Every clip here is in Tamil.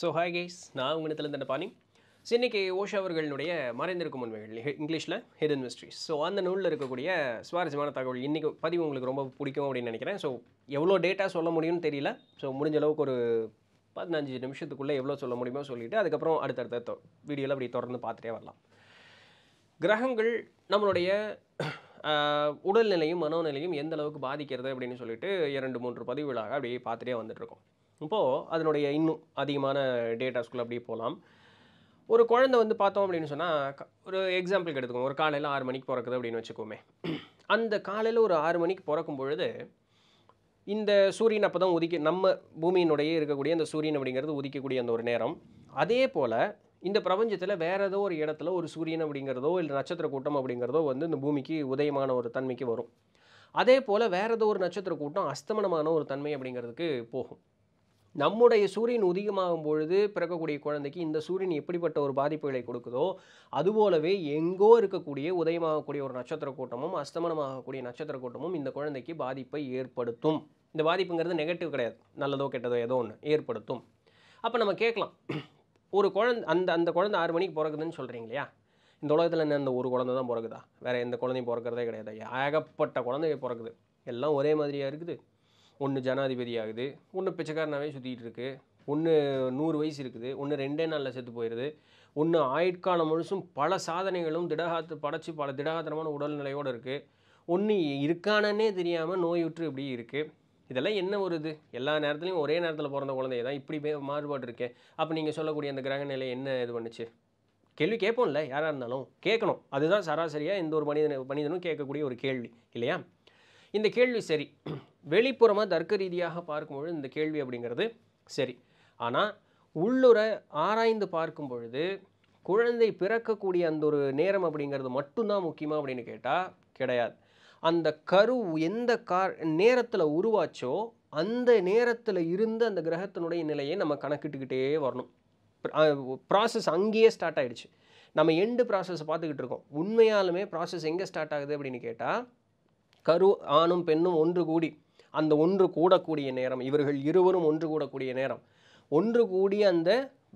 ஸோ ஹாய் கைஸ் நான் உங்களிடத்தில் தண்டபாணி ஸோ இன்றைக்கி ஓஷா அவர்களுடைய மறைந்திருக்கும் உண்மைகள் இங்கிலீஷில் ஹிடன் மிஸ்ட்ரிஸ் ஸோ அந்த நூலில் இருக்கக்கூடிய சுவாரஸ்யமான தகவல் இன்றைக்கி பதிவு உங்களுக்கு ரொம்ப பிடிக்கும் அப்படின்னு நினைக்கிறேன் ஸோ எவ்வளோ டேட்டா சொல்ல முடியும்னு தெரியல ஸோ முடிஞ்ச அளவுக்கு ஒரு பதினஞ்சு நிமிஷத்துக்குள்ளே எவ்வளோ சொல்ல முடியுமோ சொல்லிவிட்டு அதுக்கப்புறம் அடுத்தடுத்த வீடியோவில் அப்படி தொடர்ந்து பார்த்துட்டே வரலாம் கிரகங்கள் நம்மளுடைய உடல்நிலையும் மனோநிலையும் எந்த அளவுக்கு பாதிக்கிறது அப்படின்னு சொல்லிட்டு இரண்டு மூன்று பதிவுகளாக அப்படியே பார்த்துட்டே வந்துட்டுருக்கோம் இப்போது அதனுடைய இன்னும் அதிகமான டேட்டாஸ்குள்ளே அப்படியே போகலாம் ஒரு குழந்தை வந்து பார்த்தோம் அப்படின்னு சொன்னால் ஒரு எக்ஸாம்பிளுக்கு எடுத்துக்கோங்க ஒரு காலையில் ஆறு மணிக்கு பிறக்குது அப்படின்னு வச்சுக்கோமே அந்த காலையில் ஒரு ஆறு மணிக்கு பிறக்கும் பொழுது இந்த சூரியன் அப்போ தான் உதிக்க நம்ம பூமியினுடைய இருக்கக்கூடிய அந்த சூரியன் அப்படிங்கிறது உதிக்கக்கூடிய அந்த ஒரு நேரம் அதே போல் இந்த பிரபஞ்சத்தில் வேறு ஏதோ ஒரு இடத்துல ஒரு சூரியன் அப்படிங்கிறதோ இல்லை நட்சத்திர கூட்டம் அப்படிங்கிறதோ வந்து இந்த பூமிக்கு உதயமான ஒரு தன்மைக்கு வரும் அதே போல் வேறு ஏதோ ஒரு நட்சத்திர கூட்டம் அஸ்தமனமான ஒரு தன்மை அப்படிங்கிறதுக்கு போகும் நம்முடைய சூரியன் உதிகமாகும் பொழுது பிறக்கக்கூடிய குழந்தைக்கு இந்த சூரியன் எப்படிப்பட்ட ஒரு பாதிப்புகளை கொடுக்குதோ அதுபோலவே எங்கோ இருக்கக்கூடிய உதயமாகக்கூடிய ஒரு நட்சத்திர கூட்டமும் அஸ்தமனமாகக்கூடிய நட்சத்திர கூட்டமும் இந்த குழந்தைக்கு பாதிப்பை ஏற்படுத்தும் இந்த பாதிப்புங்கிறது நெகட்டிவ் கிடையாது நல்லதோ கெட்டதோ ஏதோ ஒன்று ஏற்படுத்தும் அப்போ நம்ம கேட்கலாம் ஒரு குழந்த அந்த அந்த குழந்தை ஆறு மணிக்கு பிறகுதுன்னு சொல்கிறீங்க இல்லையா இந்த உலகத்தில் என்ன அந்த ஒரு குழந்தை தான் பிறகுதா வேறு எந்த குழந்தையும் பிறக்கிறதே கிடையாது ஏகப்பட்ட குழந்தை பிறக்குது எல்லாம் ஒரே மாதிரியாக இருக்குது ஒன்று ஜனாதிபதி ஆகுது ஒன்று பிச்சைக்காரனாவே சுற்றிக்கிட்டு இருக்குது ஒன்று நூறு வயசு இருக்குது ஒன்று ரெண்டே நாளில் செத்து போயிடுது ஒன்று ஆயுட்காலம் முழுசும் பல சாதனைகளும் திடகாத்து படைச்சி பல திடகாத்திரமான உடல்நிலையோடு இருக்குது ஒன்று இருக்கானே தெரியாமல் நோயுற்று இப்படி இருக்குது இதெல்லாம் என்ன ஒரு இது எல்லா நேரத்துலையும் ஒரே நேரத்தில் பிறந்த குழந்தைய தான் இப்படி மாறுபாடு இருக்கேன் அப்போ நீங்கள் சொல்லக்கூடிய அந்த கிரக நிலை என்ன இது பண்ணுச்சு கேள்வி கேட்போம்ல யாராக இருந்தாலும் கேட்கணும் அதுதான் சராசரியாக எந்த ஒரு மனிதன் மனிதனும் கேட்கக்கூடிய ஒரு கேள்வி இல்லையா இந்த கேள்வி சரி வெளிப்புறமாக தர்க்க ரீதியாக பார்க்கும்பொழுது இந்த கேள்வி அப்படிங்கிறது சரி ஆனால் உள்ளுரை ஆராய்ந்து பார்க்கும் பொழுது குழந்தை பிறக்கக்கூடிய அந்த ஒரு நேரம் அப்படிங்கிறது மட்டும்தான் முக்கியமாக அப்படின்னு கேட்டால் கிடையாது அந்த கரு எந்த கார் நேரத்தில் உருவாச்சோ அந்த நேரத்தில் இருந்து அந்த கிரகத்தினுடைய நிலையை நம்ம கணக்கிட்டுக்கிட்டே வரணும் ப்ராசஸ் அங்கேயே ஸ்டார்ட் ஆகிடுச்சு நம்ம எண்டு ப்ராசஸ் பார்த்துக்கிட்டு இருக்கோம் உண்மையாலுமே ப்ராசஸ் எங்கே ஸ்டார்ட் ஆகுது அப்படின்னு கேட்டால் கரு ஆணும் பெண்ணும் ஒன்று கூடி அந்த ஒன்று கூடக்கூடிய நேரம் இவர்கள் இருவரும் ஒன்று கூடக்கூடிய நேரம் ஒன்று கூடி அந்த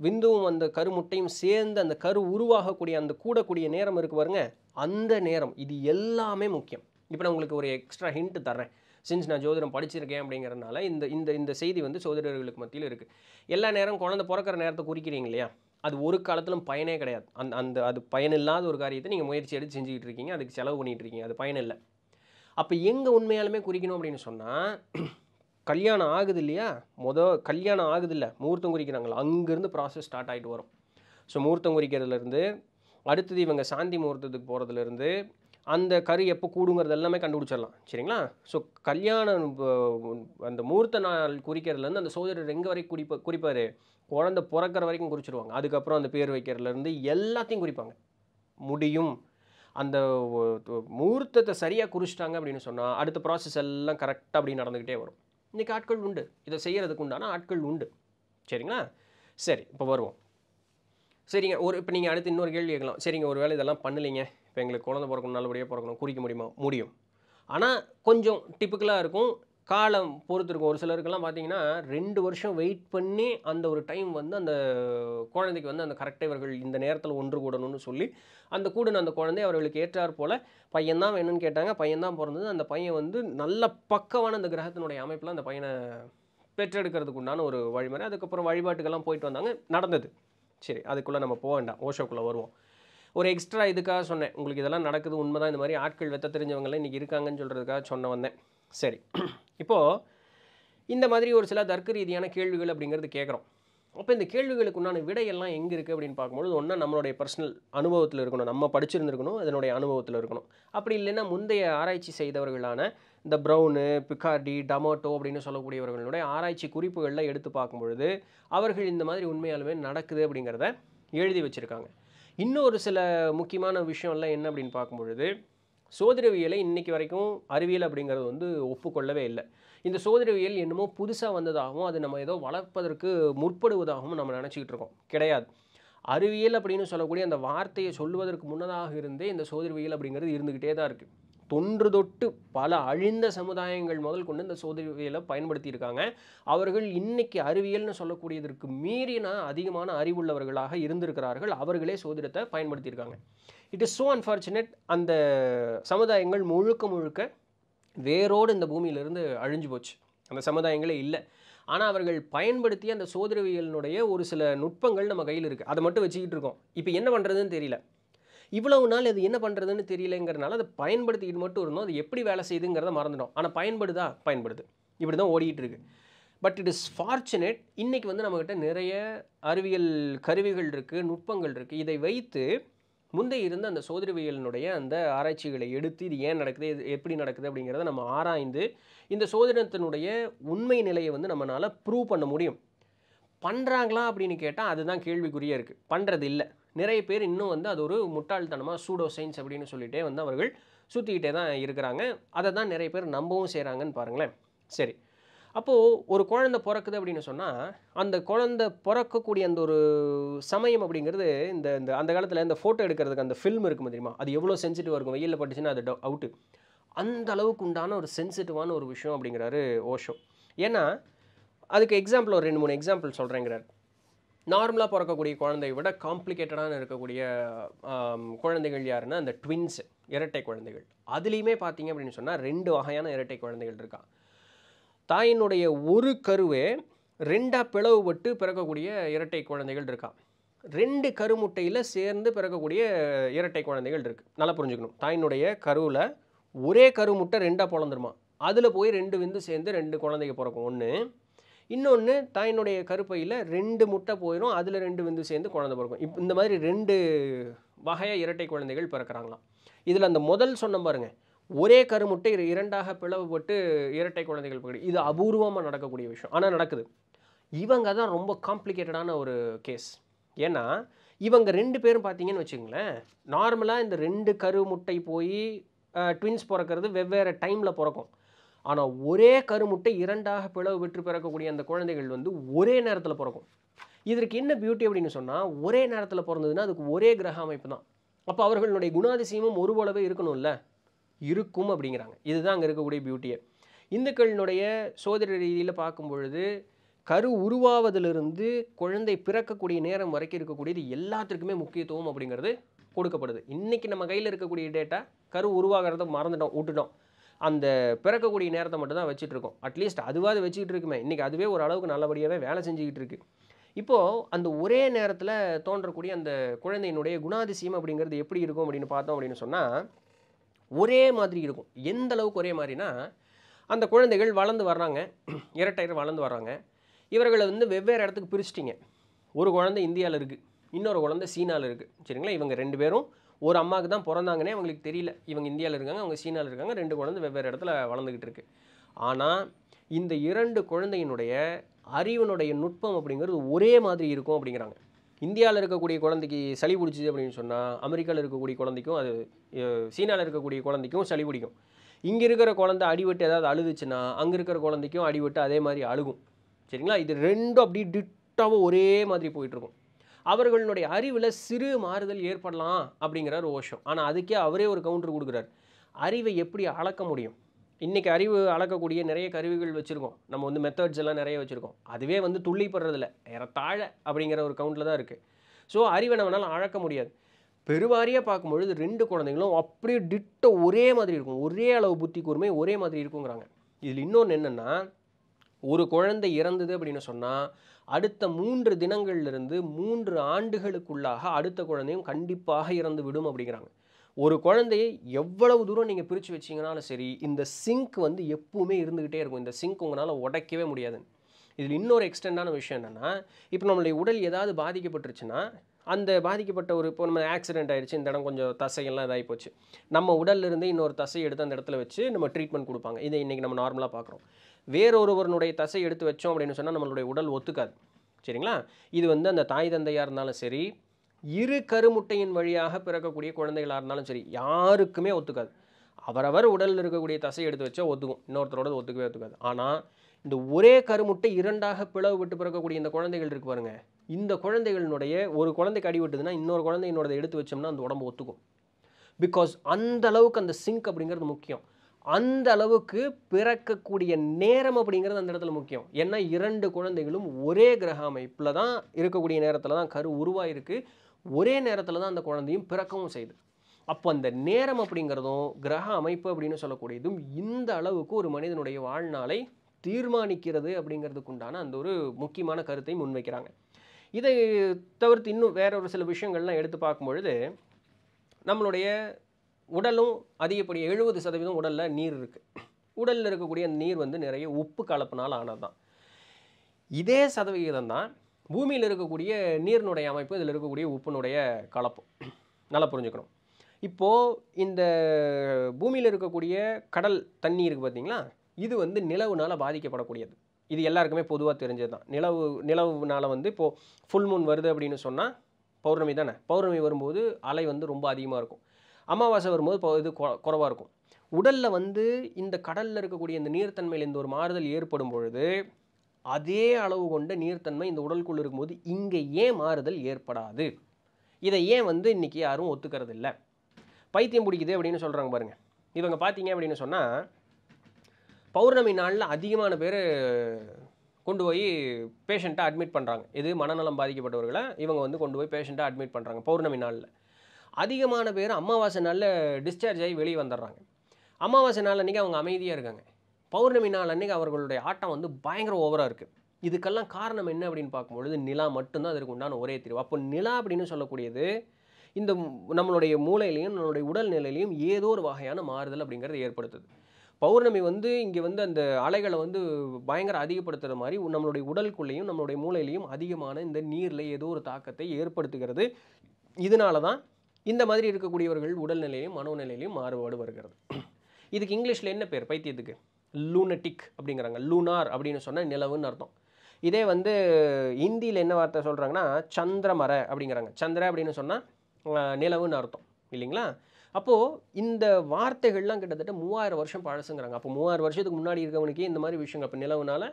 விந்துவும் அந்த கருமுட்டையும் சேர்ந்து அந்த கரு உருவாகக்கூடிய அந்த கூடக்கூடிய நேரம் இருக்கு பாருங்க அந்த நேரம் இது எல்லாமே முக்கியம் இப்போ நான் உங்களுக்கு ஒரு எக்ஸ்ட்ரா ஹிண்ட் தர்றேன் சின்ஸ் நான் ஜோதிடம் படிச்சிருக்கேன் அப்படிங்கிறதுனால இந்த இந்த இந்த செய்தி வந்து சோதிடர்களுக்கு மத்தியில் இருக்குது எல்லா நேரம் குழந்தை பிறக்கிற நேரத்தை குறிக்கிறீங்க இல்லையா அது ஒரு காலத்திலும் பயனே கிடையாது அந்த அந்த அது பயனில்லாத ஒரு காரியத்தை நீங்கள் முயற்சி எடுத்து செஞ்சுக்கிட்டு இருக்கீங்க அதுக்கு செலவு பண்ணிகிட்டு இருக்கீங்க அது பயனில்லை அப்போ எங்கே உண்மையாலுமே குறிக்கணும் அப்படின்னு சொன்னால் கல்யாணம் ஆகுது இல்லையா மொதல் கல்யாணம் ஆகுது இல்லை முகூர்த்தம் குறிக்கிறாங்களா அங்கேருந்து ப்ராசஸ் ஸ்டார்ட் ஆகிட்டு வரும் ஸோ முகூர்த்தம் குறிக்கிறதுலேருந்து அடுத்தது இவங்க சாந்தி முகூர்த்தத்துக்கு போகிறதுலேருந்து அந்த கரு எப்போ கூடுங்கிறது எல்லாமே கண்டுபிடிச்சிடலாம் சரிங்களா ஸோ கல்யாணம் அந்த முகூர்த்த நாள் குறிக்கிறதுலேருந்து அந்த சோதரர் எங்கே வரைக்கும் குறிப்ப குறிப்பார் குழந்தை பிறக்கிற வரைக்கும் குறிச்சிருவாங்க அதுக்கப்புறம் அந்த பேர் வைக்கிறதுலேருந்து எல்லாத்தையும் குறிப்பாங்க முடியும் அந்த முகூர்த்தத்தை சரியாக குறிச்சிட்டாங்க அப்படின்னு சொன்னால் அடுத்த ப்ராசஸ் எல்லாம் கரெக்டாக அப்படி நடந்துக்கிட்டே வரும் இன்றைக்கி ஆட்கள் உண்டு இதை செய்கிறதுக்கு உண்டான ஆட்கள் உண்டு சரிங்களா சரி இப்போ வருவோம் சரிங்க ஒரு இப்போ நீங்கள் அடுத்து இன்னொரு கேள்வி கேட்கலாம் சரிங்க ஒரு வேலை இதெல்லாம் பண்ணலைங்க இப்போ எங்களுக்கு குழந்தை பிறக்கணும் நல்லபடியாக பிறக்கணும் குறிக்க முடியுமா முடியும் ஆனால் கொஞ்சம் டிப்புக்கலாக இருக்கும் காலம் பொறுத்திருக்கும் ஒரு சிலருக்கெல்லாம் பார்த்தீங்கன்னா ரெண்டு வருஷம் வெயிட் பண்ணி அந்த ஒரு டைம் வந்து அந்த குழந்தைக்கு வந்து அந்த கரெக்டாக இவர்கள் இந்த நேரத்தில் ஒன்று கூடணும்னு சொல்லி அந்த கூடன அந்த குழந்தை அவர்களுக்கு ஏற்றார் போல் பையன்தான் வேணும்னு கேட்டாங்க பையன்தான் பிறந்தது அந்த பையன் வந்து நல்ல பக்கமான அந்த கிரகத்தினுடைய அமைப்பில் அந்த பையனை பெற்றெடுக்கிறதுக்கு உண்டான ஒரு வழிமுறை அதுக்கப்புறம் வழிபாட்டுக்கெல்லாம் போயிட்டு வந்தாங்க நடந்தது சரி அதுக்குள்ளே நம்ம போக வேண்டாம் ஓஷோக்குள்ளே வருவோம் ஒரு எக்ஸ்ட்ரா இதுக்காக சொன்னேன் உங்களுக்கு இதெல்லாம் நடக்குது உண்மைதான் இந்த மாதிரி ஆட்கள் வெத்த தெரிஞ்சவங்களாம் இன்றைக்கி இருக்காங்கன்னு சொல்கிறதுக்காக சொன்ன வந்தேன் சரி இப்போது இந்த மாதிரி ஒரு சில தர்க்க ரீதியான கேள்விகள் அப்படிங்கிறது கேட்குறோம் அப்போ இந்த கேள்விகளுக்கு உண்டான விடையெல்லாம் எங்கே இருக்குது அப்படின்னு பார்க்கும்பொழுது ஒன்றா நம்மளுடைய பர்சனல் அனுபவத்தில் இருக்கணும் நம்ம படிச்சிருந்துருக்கணும் அதனுடைய அனுபவத்தில் இருக்கணும் அப்படி இல்லைன்னா முந்தைய ஆராய்ச்சி செய்தவர்களான இந்த ப்ரௌனு பிக்கார்டி டமோட்டோ அப்படின்னு சொல்லக்கூடியவர்களுடைய ஆராய்ச்சி குறிப்புகளில் எடுத்து பார்க்கும்பொழுது அவர்கள் இந்த மாதிரி உண்மையாலுமே நடக்குது அப்படிங்கிறத எழுதி வச்சுருக்காங்க இன்னொரு சில முக்கியமான விஷயம்லாம் என்ன அப்படின்னு பார்க்கும்பொழுது சோதிடவியலை இன்றைக்கி வரைக்கும் அறிவியல் அப்படிங்கிறது வந்து ஒப்புக்கொள்ளவே இல்லை இந்த சோதிடவியல் என்னமோ புதுசாக வந்ததாகவும் அது நம்ம ஏதோ வளர்ப்பதற்கு முற்படுவதாகவும் நம்ம நினச்சிக்கிட்டு இருக்கோம் கிடையாது அறிவியல் அப்படின்னு சொல்லக்கூடிய அந்த வார்த்தையை சொல்லுவதற்கு முன்னதாக இருந்தே இந்த சோதிடவியல் அப்படிங்கிறது இருந்துக்கிட்டே தான் இருக்குது தொன்று தொட்டு பல அழிந்த சமுதாயங்கள் முதல் கொண்டு இந்த சோதனைகளை பயன்படுத்தியிருக்காங்க அவர்கள் இன்னைக்கு அறிவியல்னு சொல்லக்கூடியதற்கு மீறின அதிகமான அறிவுள்ளவர்களாக இருந்திருக்கிறார்கள் அவர்களே சோதிடத்தை பயன்படுத்தியிருக்காங்க இட் இஸ் ஸோ அன்ஃபார்ச்சுனேட் அந்த சமுதாயங்கள் முழுக்க முழுக்க வேரோடு இந்த பூமியிலிருந்து அழிஞ்சு போச்சு அந்த சமுதாயங்களே இல்லை ஆனால் அவர்கள் பயன்படுத்திய அந்த சோதரவியலினுடைய ஒரு சில நுட்பங்கள் நம்ம கையில் இருக்குது அதை மட்டும் வச்சுக்கிட்டு இருக்கோம் இப்போ என்ன பண்ணுறதுன்னு தெரியல இவ்வளவு நாள் அது என்ன பண்ணுறதுன்னு தெரியலங்கிறனால அதை பயன்படுத்திக்கிட்டு மட்டும் இருந்தோம் அது எப்படி வேலை செய்யுதுங்கிறத மறந்துட்டோம் ஆனால் பயன்படுதா பயன்படுது இப்படி தான் ஓடிக்கிட்டு இருக்குது பட் இட் இஸ் ஃபார்ச்சுனேட் இன்றைக்கி வந்து நம்மக்கிட்ட நிறைய அறிவியல் கருவிகள் இருக்குது நுட்பங்கள் இருக்குது இதை வைத்து முந்தைய இருந்த அந்த சோதரவியலினுடைய அந்த ஆராய்ச்சிகளை எடுத்து இது ஏன் நடக்குது இது எப்படி நடக்குது அப்படிங்கிறத நம்ம ஆராய்ந்து இந்த சோதனத்தினுடைய உண்மை நிலையை வந்து நம்மளால் ப்ரூவ் பண்ண முடியும் பண்ணுறாங்களா அப்படின்னு கேட்டால் அதுதான் கேள்விக்குறியாக இருக்குது பண்ணுறது இல்லை நிறைய பேர் இன்னும் வந்து அது ஒரு முட்டாள்தனமாக சூடோ சயின்ஸ் அப்படின்னு சொல்லிகிட்டே வந்து அவர்கள் சுற்றிக்கிட்டே தான் இருக்கிறாங்க அதை தான் நிறைய பேர் நம்பவும் செய்கிறாங்கன்னு பாருங்களேன் சரி அப்போது ஒரு குழந்த பிறக்குது அப்படின்னு சொன்னால் அந்த குழந்த பிறக்கக்கூடிய அந்த ஒரு சமயம் அப்படிங்கிறது இந்த இந்த அந்த காலத்தில் இந்த ஃபோட்டோ எடுக்கிறதுக்கு அந்த ஃபில்ம் இருக்கும் தெரியுமா அது எவ்வளோ சென்சிட்டிவாக இருக்கும் வெயிலில் பட்டுச்சுன்னா அது அவுட்டு அந்த அளவுக்கு உண்டான ஒரு சென்சிட்டிவான ஒரு விஷயம் அப்படிங்கிறாரு ஓஷோ ஏன்னா அதுக்கு எக்ஸாம்பிள் ஒரு ரெண்டு மூணு எக்ஸாம்பிள் சொல்கிறேங்கிறார் நார்மலாக பிறக்கக்கூடிய குழந்தையை விட காம்ப்ளிகேட்டடான இருக்கக்கூடிய குழந்தைகள் யாருன்னா அந்த ட்வின்ஸ் இரட்டை குழந்தைகள் அதுலேயுமே பார்த்தீங்க அப்படின்னு சொன்னால் ரெண்டு வகையான இரட்டை குழந்தைகள் இருக்கா தாயினுடைய ஒரு கருவே ரெண்டாக பிளவுபட்டு பிறக்கக்கூடிய இரட்டை குழந்தைகள் இருக்கா ரெண்டு கருமுட்டையில் சேர்ந்து பிறக்கக்கூடிய இரட்டை குழந்தைகள் இருக்குது நல்லா புரிஞ்சுக்கணும் தாயினுடைய கருவில் ஒரே கருமுட்டை ரெண்டாக பிளந்துருமா அதில் போய் ரெண்டு விந்து சேர்ந்து ரெண்டு குழந்தைங்க பிறக்கும் ஒன்று இன்னொன்று தாயினுடைய கருப்பையில் ரெண்டு முட்டை போயிடும் அதில் ரெண்டு விந்து சேர்ந்து குழந்தை பிறக்கும் இப் இந்த மாதிரி ரெண்டு வகையாக இரட்டை குழந்தைகள் பிறக்கிறாங்களாம் இதில் அந்த முதல் சொன்ன பாருங்கள் ஒரே கருமுட்டை இரண்டாக பிளவுபட்டு இரட்டை குழந்தைகள் பிறகு இது அபூர்வமாக நடக்கக்கூடிய விஷயம் ஆனால் நடக்குது இவங்க தான் ரொம்ப காம்ப்ளிகேட்டடான ஒரு கேஸ் ஏன்னா இவங்க ரெண்டு பேரும் பார்த்தீங்கன்னு வச்சுங்களேன் நார்மலாக இந்த ரெண்டு கரு முட்டை போய் ட்வின்ஸ் பிறக்கிறது வெவ்வேறு டைமில் பிறக்கும் ஆனால் ஒரே கருமுட்டை இரண்டாக பிளவு விற்று பிறக்கக்கூடிய அந்த குழந்தைகள் வந்து ஒரே நேரத்தில் பிறக்கும் இதற்கு என்ன பியூட்டி அப்படின்னு சொன்னால் ஒரே நேரத்தில் பிறந்ததுன்னா அதுக்கு ஒரே கிரக அமைப்பு தான் அப்போ அவர்களுடைய குணாதிசயமும் ஒரு போலவே இருக்கணும்ல இருக்கும் அப்படிங்கிறாங்க இதுதான் அங்கே இருக்கக்கூடிய பியூட்டியை இந்துக்களினுடைய சோதர ரீதியில் பார்க்கும் பொழுது கரு உருவாவதிலிருந்து குழந்தை பிறக்கக்கூடிய நேரம் வரைக்கும் இருக்கக்கூடியது எல்லாத்துக்குமே முக்கியத்துவம் அப்படிங்கிறது கொடுக்கப்படுது இன்றைக்கி நம்ம கையில் இருக்கக்கூடிய டேட்டா கரு உருவாகிறத மறந்துட்டோம் விட்டுட்டோம் அந்த பிறக்கக்கூடிய நேரத்தை மட்டும் தான் வச்சுட்ருக்கோம் அட்லீஸ்ட் அதுவாவது வச்சுக்கிட்டு இருக்குமே இன்றைக்கி அதுவே ஒரு அளவுக்கு நல்லபடியாகவே வேலை செஞ்சுக்கிட்டு இருக்குது இப்போது அந்த ஒரே நேரத்தில் தோன்றக்கூடிய அந்த குழந்தையினுடைய குணாதிசயம் அப்படிங்கிறது எப்படி இருக்கும் அப்படின்னு பார்த்தோம் அப்படின்னு சொன்னால் ஒரே மாதிரி இருக்கும் எந்த அளவுக்கு ஒரே மாதிரினா அந்த குழந்தைகள் வளர்ந்து வர்றாங்க இரட்டையர் வளர்ந்து வர்றாங்க இவர்களை வந்து வெவ்வேறு இடத்துக்கு பிரிச்சிட்டிங்க ஒரு குழந்தை இந்தியாவில் இருக்குது இன்னொரு குழந்தை சீனாவில் இருக்குது சரிங்களா இவங்க ரெண்டு பேரும் ஒரு அம்மாவுக்கு தான் பிறந்தாங்கன்னே அவங்களுக்கு தெரியல இவங்க இந்தியாவில் இருக்காங்க அவங்க சீனாவில் இருக்காங்க ரெண்டு குழந்தை வெவ்வேறு இடத்துல வளர்ந்துக்கிட்டு இருக்குது ஆனால் இந்த இரண்டு குழந்தையினுடைய அறிவினுடைய நுட்பம் அப்படிங்கிறது ஒரே மாதிரி இருக்கும் அப்படிங்கிறாங்க இந்தியாவில் இருக்கக்கூடிய குழந்தைக்கு சளி பிடிச்சிது அப்படின்னு சொன்னால் அமெரிக்காவில் இருக்கக்கூடிய குழந்தைக்கும் அது சீனாவில் இருக்கக்கூடிய குழந்தைக்கும் சளி பிடிக்கும் இங்கே இருக்கிற குழந்தை அடிபட்டு ஏதாவது அழுதுச்சுன்னா அங்கே இருக்கிற குழந்தைக்கும் அடிபட்டு அதே மாதிரி அழுகும் சரிங்களா இது ரெண்டும் அப்படி டிட்டாவும் ஒரே மாதிரி போயிட்டுருக்கும் அவர்களுடைய அறிவில் சிறு மாறுதல் ஏற்படலாம் அப்படிங்கிறார் ஓஷம் ஆனால் அதுக்கே அவரே ஒரு கவுண்டர் கொடுக்குறார் அறிவை எப்படி அளக்க முடியும் இன்றைக்கி அறிவு அளக்கக்கூடிய நிறைய கருவிகள் வச்சுருக்கோம் நம்ம வந்து மெத்தட்ஸ் எல்லாம் நிறைய வச்சுருக்கோம் அதுவே வந்து துள்ளிப்படுறதில்ல ஏறத்தாழ அப்படிங்கிற ஒரு கவுண்டில் தான் இருக்குது ஸோ அறிவை நம்மளால் அளக்க முடியாது பெருவாரியாக பார்க்கும்பொழுது ரெண்டு குழந்தைங்களும் அப்படியே டிட்ட ஒரே மாதிரி இருக்கும் ஒரே அளவு புத்தி கூர்மை ஒரே மாதிரி இருக்குங்கிறாங்க இதில் இன்னொன்று என்னென்னா ஒரு குழந்தை இறந்தது அப்படின்னு சொன்னால் அடுத்த மூன்று தினங்கள்லேருந்து மூன்று ஆண்டுகளுக்குள்ளாக அடுத்த குழந்தையும் கண்டிப்பாக இறந்து விடும் அப்படிங்கிறாங்க ஒரு குழந்தையை எவ்வளவு தூரம் நீங்கள் பிரித்து வச்சிங்கனாலும் சரி இந்த சிங்க் வந்து எப்பவுமே இருந்துக்கிட்டே இருக்கும் இந்த சிங்க் உங்களால் உடைக்கவே முடியாது இதில் இன்னொரு எக்ஸ்டெண்டான விஷயம் என்னென்னா இப்போ நம்மளுடைய உடல் ஏதாவது பாதிக்கப்பட்டுருச்சுன்னா அந்த பாதிக்கப்பட்ட ஒரு இப்போ நம்ம ஆக்சிடென்ட் ஆகிடுச்சு இந்த இடம் கொஞ்சம் தசையெல்லாம் இதாகி போச்சு நம்ம உடல்லிருந்து இன்னொரு தசை எடுத்து அந்த இடத்துல வச்சு நம்ம ட்ரீட்மெண்ட் கொடுப்பாங்க இதை இன்றைக்கி நம்ம நார்மலாக பார்க்குறோம் வேறொருவருடைய தசை எடுத்து வச்சோம் அப்படின்னு சொன்னால் நம்மளுடைய உடல் ஒத்துக்காது சரிங்களா இது வந்து அந்த தாய் தந்தையாக இருந்தாலும் சரி இரு கருமுட்டையின் வழியாக பிறக்கக்கூடிய குழந்தைகளாக இருந்தாலும் சரி யாருக்குமே ஒத்துக்காது அவரவர் உடலில் இருக்கக்கூடிய தசை எடுத்து வச்சா ஒத்துக்கும் இன்னொருத்தரோட ஒத்துக்கவே ஒத்துக்காது ஆனால் இந்த ஒரே கருமுட்டை இரண்டாக பிளவுபட்டு பிறக்கக்கூடிய இந்த குழந்தைகள் இருக்கு பாருங்க இந்த குழந்தைகளினுடைய ஒரு குழந்தைக்கு அடிபட்டுதுன்னா இன்னொரு குழந்தையினோட எடுத்து வச்சோம்னா அந்த உடம்பு ஒத்துக்கும் பிகாஸ் அந்த அளவுக்கு அந்த சிங்க் அப்படிங்கிறது முக்கியம் அந்த அளவுக்கு பிறக்கக்கூடிய நேரம் அப்படிங்கிறது அந்த இடத்துல முக்கியம் ஏன்னா இரண்டு குழந்தைகளும் ஒரே கிரக அமைப்பில் தான் இருக்கக்கூடிய நேரத்தில் தான் கரு உருவாயிருக்கு ஒரே நேரத்தில் தான் அந்த குழந்தையும் பிறக்கவும் செய்யுது அப்போ அந்த நேரம் அப்படிங்கிறதும் கிரக அமைப்பு அப்படின்னு சொல்லக்கூடியதும் இந்த அளவுக்கு ஒரு மனிதனுடைய வாழ்நாளை தீர்மானிக்கிறது அப்படிங்கிறதுக்கு உண்டான அந்த ஒரு முக்கியமான கருத்தை முன்வைக்கிறாங்க இதை தவிர்த்து இன்னும் வேற ஒரு சில விஷயங்கள்லாம் எடுத்து பார்க்கும்பொழுது நம்மளுடைய உடலும் அதிகப்படிய எழுபது சதவீதம் உடலில் நீர் இருக்குது உடலில் இருக்கக்கூடிய நீர் வந்து நிறைய உப்பு கலப்பினால் ஆனது தான் இதே சதவிகிதம் தான் பூமியில் இருக்கக்கூடிய நீரினுடைய அமைப்பு இதில் இருக்கக்கூடிய உப்புனுடைய கலப்பு நல்லா புரிஞ்சுக்கணும் இப்போது இந்த பூமியில் இருக்கக்கூடிய கடல் தண்ணி இருக்குது பார்த்திங்களா இது வந்து நிலவுனால் பாதிக்கப்படக்கூடியது இது எல்லாருக்குமே பொதுவாக தெரிஞ்சது தான் நிலவு நிலவுனால் வந்து இப்போது ஃபுல் மூன் வருது அப்படின்னு சொன்னால் பௌர்ணமி தானே பௌர்ணமி வரும்போது அலை வந்து ரொம்ப அதிகமாக இருக்கும் அமாவாசை வரும்போது இப்போ இது குறவாக இருக்கும் உடலில் வந்து இந்த கடலில் இருக்கக்கூடிய இந்த நீர்த்தன்மையில் இந்த ஒரு மாறுதல் ஏற்படும் பொழுது அதே அளவு கொண்ட நீர்த்தன்மை இந்த உடலுக்குள் இருக்கும்போது இங்கே ஏன் மாறுதல் ஏற்படாது இதை ஏன் வந்து இன்றைக்கி யாரும் ஒத்துக்கிறது இல்லை பைத்தியம் பிடிக்குது அப்படின்னு சொல்கிறாங்க பாருங்கள் இவங்க பார்த்தீங்க அப்படின்னு சொன்னால் பௌர்ணமி நாளில் அதிகமான பேர் கொண்டு போய் பேஷண்ட்டை அட்மிட் பண்ணுறாங்க இது மனநலம் பாதிக்கப்பட்டவர்களை இவங்க வந்து கொண்டு போய் பேஷண்ட்டை அட்மிட் பண்ணுறாங்க பௌர்ணமி நாளில் அதிகமான பேர் அமாவாசை நாளில் டிஸ்சார்ஜ் ஆகி வெளியே வந்துடுறாங்க அமாவாசை நாள் அன்றைக்கி அவங்க அமைதியாக இருக்காங்க பௌர்ணமி நாள் அன்றைக்கி அவர்களுடைய ஆட்டம் வந்து பயங்கர ஓவராக இருக்குது இதுக்கெல்லாம் காரணம் என்ன அப்படின்னு பார்க்கும்பொழுது நிலா மட்டும்தான் அதற்கு உண்டான ஒரே தெரிவு அப்போ நிலா அப்படின்னு சொல்லக்கூடியது இந்த நம்மளுடைய மூளையிலையும் நம்மளுடைய உடல்நிலையிலையும் ஏதோ ஒரு வகையான மாறுதல் அப்படிங்கிறது ஏற்படுத்துது பௌர்ணமி வந்து இங்கே வந்து அந்த அலைகளை வந்து பயங்கர அதிகப்படுத்துகிற மாதிரி நம்மளுடைய உடலுக்குள்ளேயும் நம்மளுடைய மூளையிலையும் அதிகமான இந்த நீரில் ஏதோ ஒரு தாக்கத்தை ஏற்படுத்துகிறது இதனால தான் இந்த மாதிரி இருக்கக்கூடியவர்கள் உடல்நிலையிலையும் மனோநிலையிலையும் மாறுபாடு வருகிறது இதுக்கு இங்கிலீஷில் என்ன பேர் பைத்தியத்துக்கு லூனட்டிக் அப்படிங்கிறாங்க லூனார் அப்படின்னு சொன்னால் நிலவுன்னு அர்த்தம் இதே வந்து ஹிந்தியில் என்ன வார்த்தை சொல்கிறாங்கன்னா சந்திரமர அப்படிங்கிறாங்க சந்திர அப்படின்னு சொன்னால் நிலவுன்னு அர்த்தம் இல்லைங்களா அப்போது இந்த வார்த்தைகள்லாம் கிட்டத்தட்ட மூவாயிரம் வருஷம் பழசுங்கிறாங்க அப்போ மூவாயிரம் வருஷத்துக்கு முன்னாடி இருக்கவனுக்கே இந்த மாதிரி விஷயங்கள் இப்போ நிலவுனால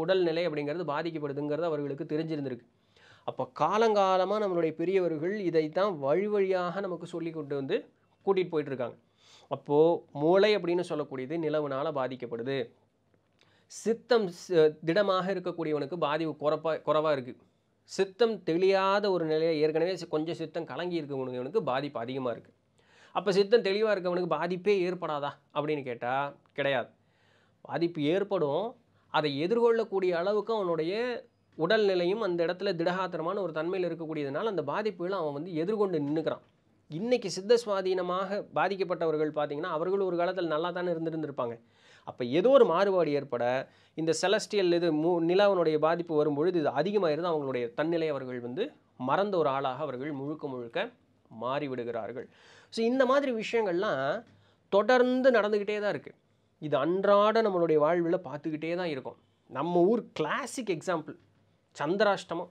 உடல்நிலை அப்படிங்கிறது பாதிக்கப்படுதுங்கிறது அவர்களுக்கு தெரிஞ்சிருந்திருக்கு அப்போ காலங்காலமாக நம்மளுடைய பெரியவர்கள் இதை தான் வழி வழியாக நமக்கு சொல்லி கொண்டு வந்து கூட்டிகிட்டு போயிட்டுருக்காங்க அப்போது மூளை அப்படின்னு சொல்லக்கூடியது நிலவுனால் பாதிக்கப்படுது சித்தம் திடமாக இருக்கக்கூடியவனுக்கு பாதிப்பு குறப்பாக குறவாக இருக்குது சித்தம் தெளியாத ஒரு நிலையை ஏற்கனவே கொஞ்சம் சித்தம் கலங்கி இருக்கவனுக்கு பாதிப்பு அதிகமாக இருக்குது அப்போ சித்தம் தெளிவாக இருக்கவனுக்கு பாதிப்பே ஏற்படாதா அப்படின்னு கேட்டால் கிடையாது பாதிப்பு ஏற்படும் அதை எதிர்கொள்ளக்கூடிய அளவுக்கு அவனுடைய உடல்நிலையும் அந்த இடத்துல திடகாத்திரமான ஒரு தன்மையில் இருக்கக்கூடியதுனால அந்த பாதிப்புகளை அவன் வந்து எதிர்கொண்டு நின்றுக்கிறான் இன்றைக்கி சித்த சுவாதீனமாக பாதிக்கப்பட்டவர்கள் பார்த்திங்கன்னா அவர்கள் ஒரு காலத்தில் நல்லா தானே இருந்துருந்துருப்பாங்க அப்போ ஏதோ ஒரு மாறுபாடு ஏற்பட இந்த செலஸ்டியல் இது மூ நிலாவனுடைய பாதிப்பு வரும்பொழுது இது அதிகமாகிறது அவங்களுடைய தன்னிலை அவர்கள் வந்து மறந்த ஒரு ஆளாக அவர்கள் முழுக்க முழுக்க மாறிவிடுகிறார்கள் ஸோ இந்த மாதிரி விஷயங்கள்லாம் தொடர்ந்து நடந்துக்கிட்டே தான் இருக்குது இது அன்றாட நம்மளுடைய வாழ்வில் பார்த்துக்கிட்டே தான் இருக்கும் நம்ம ஊர் கிளாசிக் எக்ஸாம்பிள் சந்திராஷ்டமம்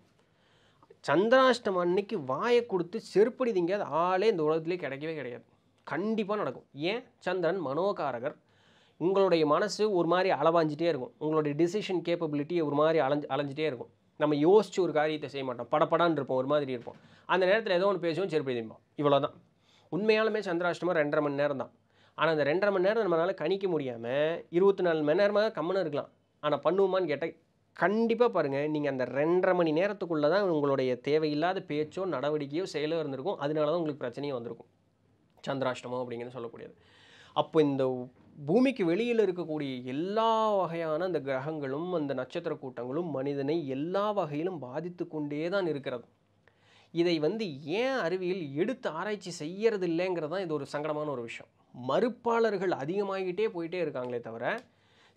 சந்திராஷ்டமம் அன்னைக்கு வாயை கொடுத்து செருப்படி திங்காது ஆளே இந்த உலகத்துலேயே கிடைக்கவே கிடையாது கண்டிப்பாக நடக்கும் ஏன் சந்திரன் மனோகாரகர் உங்களுடைய மனசு ஒரு மாதிரி அளவாஞ்சிட்டே இருக்கும் உங்களுடைய டிசிஷன் கேப்பபிலிட்டி ஒரு மாதிரி அலைஞ்சு அலைஞ்சிட்டே இருக்கும் நம்ம யோசிச்சு ஒரு காரியத்தை செய்ய மாட்டோம் படப்படான்னு இருப்போம் ஒரு மாதிரி இருப்போம் அந்த நேரத்தில் ஏதோ ஒன்று பேசுவோம் செருப்படி திம்போம் இவ்வளோ தான் உண்மையாலுமே சந்திராஷ்டமம் ரெண்டரை மணி நேரம் தான் ஆனால் அந்த ரெண்டரை மணி நேரம் நம்மளால் கணிக்க முடியாமல் இருபத்தி நாலு மணி நேரமாக கம்மனாக இருக்கலாம் ஆனால் பண்ணுவோமான்னு கேட்டால் கண்டிப்பாக பாருங்கள் நீங்கள் அந்த ரெண்டரை மணி நேரத்துக்குள்ளே தான் உங்களுடைய தேவையில்லாத பேச்சோ நடவடிக்கையோ செயலோ இருந்திருக்கும் அதனால தான் உங்களுக்கு பிரச்சனையும் வந்திருக்கும் சந்திராஷ்டமம் அப்படிங்கிறது சொல்லக்கூடியது அப்போ இந்த பூமிக்கு வெளியில் இருக்கக்கூடிய எல்லா வகையான அந்த கிரகங்களும் அந்த நட்சத்திர கூட்டங்களும் மனிதனை எல்லா வகையிலும் பாதித்து கொண்டே தான் இருக்கிறது இதை வந்து ஏன் அறிவியல் எடுத்து ஆராய்ச்சி செய்யறது இல்லைங்கிறது தான் இது ஒரு சங்கடமான ஒரு விஷயம் மறுப்பாளர்கள் அதிகமாகிட்டே போயிட்டே இருக்காங்களே தவிர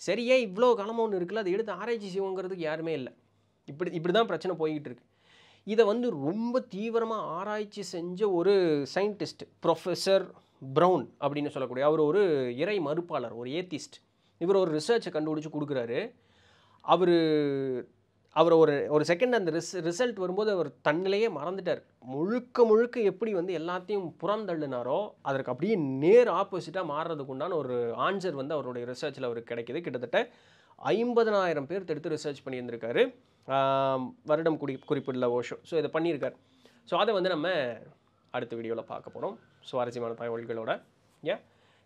சரியே இவ்வளோ கனமாக ஒன்று இருக்குல்ல அதை எடுத்து ஆராய்ச்சி செய்வோங்கிறதுக்கு யாருமே இல்லை இப்படி இப்படி தான் பிரச்சனை போய்கிட்டு இருக்கு இதை வந்து ரொம்ப தீவிரமாக ஆராய்ச்சி செஞ்ச ஒரு சயின்டிஸ்ட் ப்ரொஃபஸர் ப்ரௌன் அப்படின்னு சொல்லக்கூடிய அவர் ஒரு இறை மறுப்பாளர் ஒரு ஏத்திஸ்ட் இவர் ஒரு ரிசர்ச்சை கண்டுபிடிச்சி கொடுக்குறாரு அவர் அவர் ஒரு ஒரு செகண்ட் அந்த ரிஸ் ரிசல்ட் வரும்போது அவர் தன்னிலேயே மறந்துட்டார் முழுக்க முழுக்க எப்படி வந்து எல்லாத்தையும் புறந்தள்ளினாரோ அதற்கு அப்படியே நேர் ஆப்போசிட்டாக மாறுறதுக்கு உண்டான ஒரு ஆன்சர் வந்து அவருடைய ரிசர்ச்சில் அவருக்கு கிடைக்கிது கிட்டத்தட்ட ஐம்பதனாயிரம் பேர் தடுத்து ரிசர்ச் பண்ணியிருந்திருக்காரு வருடம் குறி குறிப்பிடல ஓஷோ ஸோ இதை பண்ணியிருக்கார் ஸோ அதை வந்து நம்ம அடுத்த வீடியோவில் பார்க்க போகிறோம் சுவாரஸ்யமான தகவல்களோட ஏன்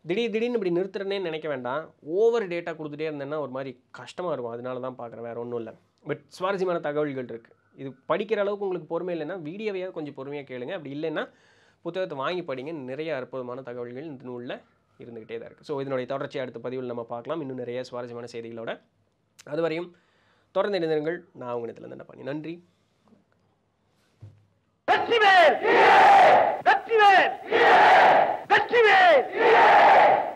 திடீர் திடீர்னு இப்படி நிறுத்துறேன்னே நினைக்க வேண்டாம் ஓவர் டேட்டா கொடுத்துட்டே இருந்தேன்னா ஒரு மாதிரி கஷ்டமாக இருக்கும் அதனால தான் பார்க்குறேன் வேறு ஒன்றும் இல்லை பட் சுவாரஸ்யமான தகவல்கள் இருக்குது இது படிக்கிற அளவுக்கு உங்களுக்கு பொறுமை இல்லைன்னா வீடியோவையாவது கொஞ்சம் பொறுமையாக கேளுங்க அப்படி இல்லைன்னா புத்தகத்தை வாங்கி படிங்க நிறைய அற்புதமான தகவல்கள் இந்த நூலில் இருந்துக்கிட்டே தான் இருக்குது ஸோ இதனுடைய தொடர்ச்சி அடுத்த பதிவில் நம்ம பார்க்கலாம் இன்னும் நிறைய சுவாரஸ்யமான செய்திகளோட அதுவரையும் தொடர்ந்து இணைந்திருங்கள் நான் உங்கள் இடத்துல என்ன பண்ணி நன்றி வெற்றிவேல் வெற்றிவேல் வெற்றிவேல்